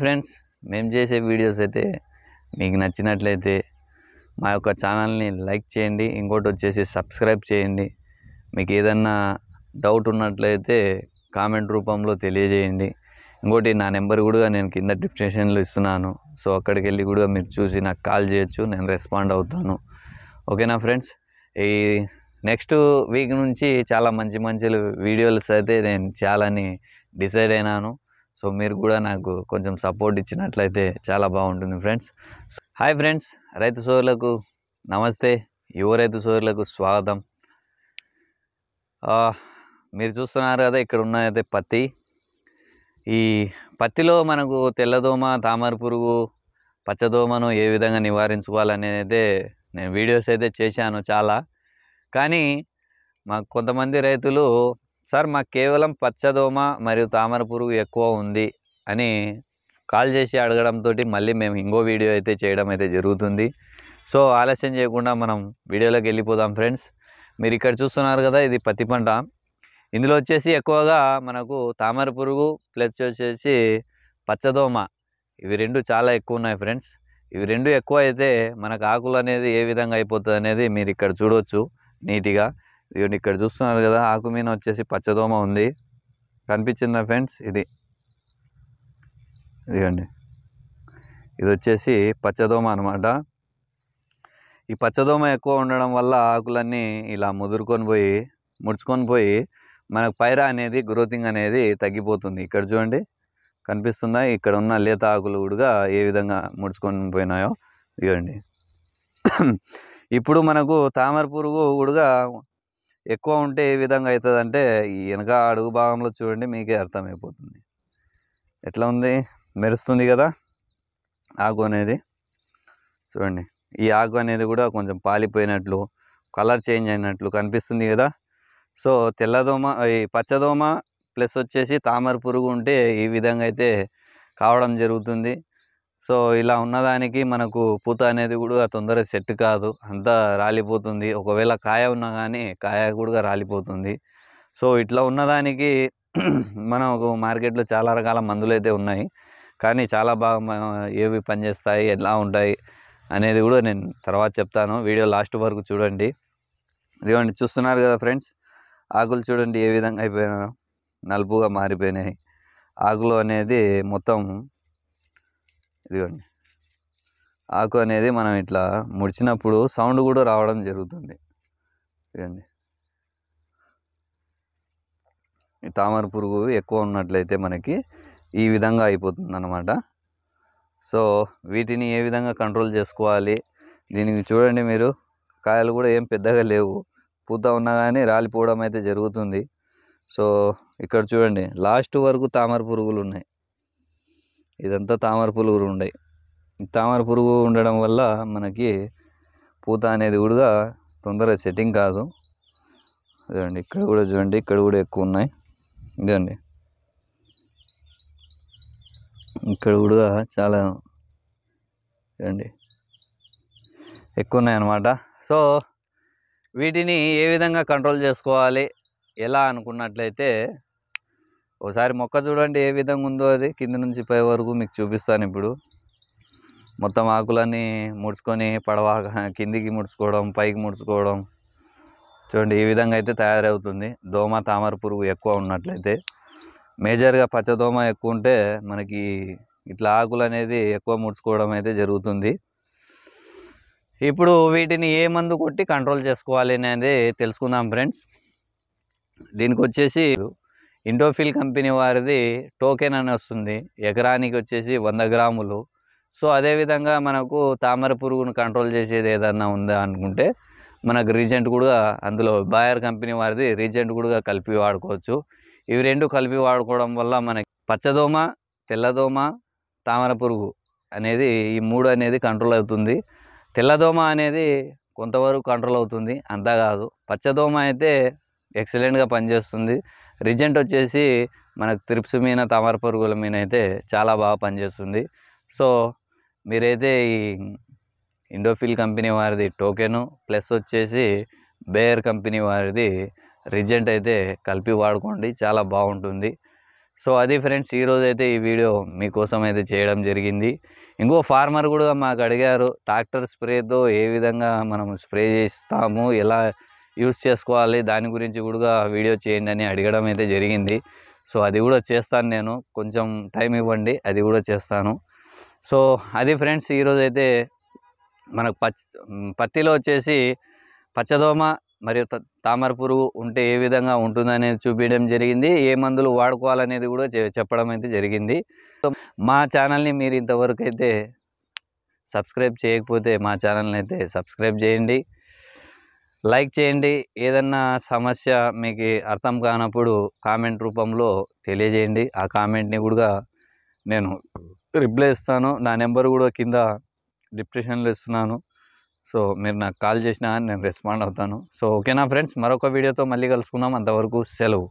friends మేము చేసే videos అయితే మీకు నచ్చినట్లయితే మా యొక్క ఛానల్ని లైక్ చేయండి ఇంకోటి వచ్చేసి సబ్స్క్రైబ్ చేయండి మీకు ఏదన్నా డౌట్ ఉన్నట్లయితే కామెంట్ రూపంలో తెలియజేయండి ఇంకోటి నా నెంబర్ కూడా నేను కింద డిస్క్రిప్షన్లో ఇస్తున్నాను సో అక్కడికి వెళ్ళి కూడా మీరు చూసి నాకు కాల్ చేయొచ్చు నేను రెస్పాండ్ అవుతాను ఓకేనా ఫ్రెండ్స్ ఈ నెక్స్ట్ వీక్ నుంచి చాలా మంచి మంచి వీడియోస్ అయితే నేను చేయాలని డిసైడ్ అయినాను సో మీరు కూడా నాకు కొంచెం సపోర్ట్ ఇచ్చినట్లయితే చాలా బాగుంటుంది ఫ్రెండ్స్ హాయ్ ఫ్రెండ్స్ రైతు సోదరులకు నమస్తే యువ రైతు సోదరులకు స్వాగతం మీరు చూస్తున్నారు కదా ఇక్కడ ఉన్నదైతే పత్తి ఈ పత్తిలో మనకు తెల్లదోమ తామర పురుగు పచ్చదోమను ఏ విధంగా నివారించుకోవాలనేది అయితే నేను వీడియోస్ అయితే చేశాను చాలా కానీ మాకు కొంతమంది రైతులు సార్ మాకు కేవలం పచ్చదోమ మరియు తామర పురుగు ఎక్కువ ఉంది అని కాల్ చేసి అడగడంతో మళ్ళీ మేము ఇంకో వీడియో అయితే చేయడం అయితే జరుగుతుంది సో ఆలస్యం చేయకుండా మనం వీడియోలోకి వెళ్ళిపోదాం ఫ్రెండ్స్ మీరు ఇక్కడ చూస్తున్నారు కదా ఇది పత్తి పంట ఇందులో వచ్చేసి ఎక్కువగా మనకు తామర పురుగు ప్లస్ వచ్చేసి పచ్చదోమ ఇవి రెండు చాలా ఎక్కువ ఉన్నాయి ఫ్రెండ్స్ ఇవి రెండు ఎక్కువ అయితే మనకు ఆకులు అనేది ఏ విధంగా అయిపోతుంది అనేది మీరు ఇక్కడ చూడవచ్చు నీట్గా ఇవన్నీ ఇక్కడ చూస్తున్నారు కదా ఆకు మీద వచ్చేసి పచ్చదోమ ఉంది కనిపించిందా ఫ్రెండ్స్ ఇది ఇదిగండి ఇది వచ్చేసి పచ్చదోమ అనమాట ఈ పచ్చదోమ ఎక్కువ ఉండడం వల్ల ఆకులన్నీ ఇలా ముదురుకొని పోయి ముడుచుకొని పోయి మనకు పైర అనేది గ్రోతింగ్ అనేది తగ్గిపోతుంది ఇక్కడ చూడండి కనిపిస్తుందా ఇక్కడ ఉన్న లేత ఆకులు కూడా ఏ విధంగా ముడుచుకొని పోయినాయో ఇవ్వండి ఇప్పుడు మనకు తామర పురుగు కూడా ఎక్కువ ఉంటే ఏ విధంగా అవుతుంది అంటే వెనక అడుగు భాగంలో చూడండి మీకే అర్థమైపోతుంది ఎట్లా ఉంది మెరుస్తుంది కదా ఆకు అనేది చూడండి ఈ ఆకు అనేది కూడా కొంచెం పాలిపోయినట్లు కలర్ చేంజ్ అయినట్లు కనిపిస్తుంది కదా సో తెల్లదోమ ఈ పచ్చదోమ ప్లస్ వచ్చేసి తామర పురుగు ఉంటే ఈ విధంగా అయితే కావడం జరుగుతుంది సో ఇలా ఉన్నదానికి మనకు పూత అనేది కూడా తొందరగా సెట్ కాదు అంతా రాలిపోతుంది ఒకవేళ కాయ ఉన్నా కానీ కాయ కూడా రాలిపోతుంది సో ఇట్లా ఉన్నదానికి మనకు మార్కెట్లో చాలా రకాల మందులు అయితే ఉన్నాయి కానీ చాలా బాగా ఏవి పనిచేస్తాయి ఎలా ఉంటాయి అనేది కూడా నేను తర్వాత చెప్తాను వీడియో లాస్ట్ వరకు చూడండి ఇదిగోండి చూస్తున్నారు కదా ఫ్రెండ్స్ ఆకులు చూడండి ఏ విధంగా అయిపోయినా నలుపుగా మారిపోయినాయి ఆకులు అనేది మొత్తం ఇదిగోండి ఆకు అనేది మనం ఇట్లా ముడిచినప్పుడు సౌండ్ కూడా రావడం జరుగుతుంది ఇదిగోండి ఈ తామర పురుగు ఎక్కువ ఉన్నట్లయితే మనకి ఈ విధంగా అయిపోతుంది అన్నమాట సో వీటిని ఏ విధంగా కంట్రోల్ చేసుకోవాలి దీనికి చూడండి మీరు కాయలు కూడా ఏం పెద్దగా లేవు పూత ఉన్నా కానీ రాలిపోవడం అయితే జరుగుతుంది సో ఇక్కడ చూడండి లాస్ట్ వరకు తామర పురుగులు ఉన్నాయి ఇదంతా తామర పులుగులు ఉండే తామర పురుగు ఉండడం వల్ల మనకి పూత అనేది కూడా తొందరగా సెట్టింగ్ కాదు ఇదండి ఇక్కడ కూడా చూడండి ఇక్కడ కూడా ఎక్కువ ఉన్నాయి ఇదండి ఇక్కడ కూడా చాలా ఇదండి ఎక్కువ ఉన్నాయన్నమాట సో వీటిని ఏ విధంగా కంట్రోల్ చేసుకోవాలి ఎలా అనుకున్నట్లయితే ఒకసారి మొక్క చూడండి ఏ విధంగా ఉందో అది కింద నుంచి పై వరకు మీకు చూపిస్తాను ఇప్పుడు మొత్తం ఆకులన్నీ ముడుచుకొని పడవ కిందికి ముడుచుకోవడం పైకి ముడుచుకోవడం చూడండి ఈ విధంగా అయితే తయారవుతుంది దోమ తామర పురుగు ఎక్కువ ఉన్నట్లయితే మేజర్గా పచ్చదోమ ఎక్కువ ఉంటే మనకి ఇట్లా ఆకులు అనేది ఎక్కువ ముడుచుకోవడం అయితే జరుగుతుంది ఇప్పుడు వీటిని ఏ మందు కొట్టి కంట్రోల్ చేసుకోవాలి అనేది తెలుసుకుందాం ఫ్రెండ్స్ దీనికి వచ్చేసి ఇండోఫిల్ కంపెనీ వారిది టోకెన్ అని వస్తుంది ఎకరానికి వచ్చేసి వంద గ్రాములు సో అదేవిధంగా మనకు తామర పురుగును కంట్రోల్ చేసేది ఏదన్నా ఉందా అనుకుంటే మనకు రీజెంట్ కూడా అందులో బాయర్ కంపెనీ వారిది రీజెంట్ కూడా కలిపి వాడుకోవచ్చు ఇవి రెండు కలిపి వాడుకోవడం వల్ల మనకి పచ్చదోమ తెల్లదోమ తామర పురుగు అనేది ఈ మూడు అనేది కంట్రోల్ అవుతుంది తెల్లదోమ అనేది కొంతవరకు కంట్రోల్ అవుతుంది అంతా కాదు పచ్చదోమ అయితే ఎక్సలెంట్గా పనిచేస్తుంది రిజెంట్ వచ్చేసి మనకు త్రిప్స్ మీన తామర పురుగుల మీన అయితే చాలా బాగా పనిచేస్తుంది సో మీరైతే ఈ ఇండోఫిల్ కంపెనీ వారిది టోకెను ప్లస్ వచ్చేసి బేయర్ కంపెనీ వారిది రిజెంట్ అయితే కలిపి వాడుకోండి చాలా బాగుంటుంది సో అది ఫ్రెండ్స్ ఈరోజు అయితే ఈ వీడియో మీకోసం అయితే చేయడం జరిగింది ఇంకో ఫార్మర్ కూడా మాకు అడిగారు ట్రాక్టర్ స్ప్రేతో ఏ విధంగా మనం స్ప్రే చేస్తాము ఎలా యూస్ చేసుకోవాలి దాని గురించి కూడా వీడియో చేయండి అని అడగడం అయితే జరిగింది సో అది కూడా చేస్తాను నేను కొంచెం టైం ఇవ్వండి అది కూడా చేస్తాను సో అది ఫ్రెండ్స్ ఈరోజు అయితే మనకు పచ్చి పత్తిలో వచ్చేసి పచ్చదోమ మరియు తామర పురుగు ఉంటే ఏ విధంగా ఉంటుందనేది చూపించడం జరిగింది ఏ మందులు వాడుకోవాలనేది కూడా చెప్పడం అయితే జరిగింది మా ఛానల్ని మీరు ఇంతవరకు అయితే సబ్స్క్రైబ్ చేయకపోతే మా ఛానల్ని అయితే సబ్స్క్రైబ్ చేయండి లైక్ చేయండి ఏదన్నా సమస్య మీకు అర్థం కానప్పుడు కామెంట్ రూపంలో తెలియజేయండి ఆ కామెంట్ని కూడా నేను రిప్లై ఇస్తాను నా నెంబర్ కూడా కింద డిస్క్రిప్షన్లో ఇస్తున్నాను సో మీరు నాకు కాల్ చేసినా నేను రెస్పాండ్ అవుతాను సో ఓకేనా ఫ్రెండ్స్ మరొక వీడియోతో మళ్ళీ కలుసుకుందాం అంతవరకు సెలవు